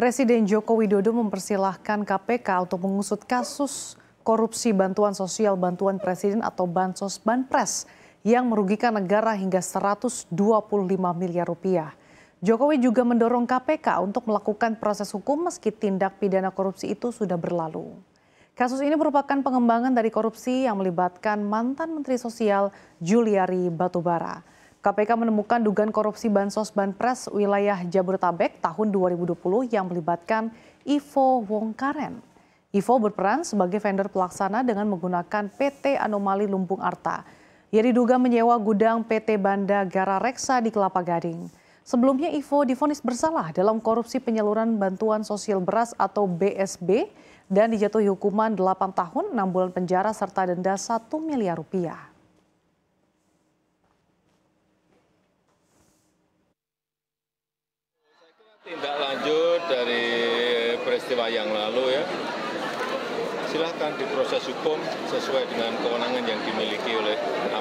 Presiden Joko Widodo mempersilahkan KPK untuk mengusut kasus korupsi bantuan sosial bantuan presiden atau bansos banpres yang merugikan negara hingga 125 miliar rupiah. Jokowi juga mendorong KPK untuk melakukan proses hukum meski tindak pidana korupsi itu sudah berlalu. Kasus ini merupakan pengembangan dari korupsi yang melibatkan mantan Menteri Sosial Juliari Batubara. KPK menemukan dugaan korupsi Bansos Banpres wilayah Jabodetabek tahun 2020 yang melibatkan Ivo Wongkaren. Ivo berperan sebagai vendor pelaksana dengan menggunakan PT Anomali Lumpung Arta. Ia diduga menyewa gudang PT Banda Gara Reksa di Kelapa Gading. Sebelumnya Ivo difonis bersalah dalam korupsi penyaluran bantuan sosial beras atau BSB dan dijatuhi hukuman 8 tahun 6 bulan penjara serta denda 1 miliar rupiah. tindak lanjut dari peristiwa yang lalu ya silahkan diproses hukum sesuai dengan kewenangan yang dimiliki oleh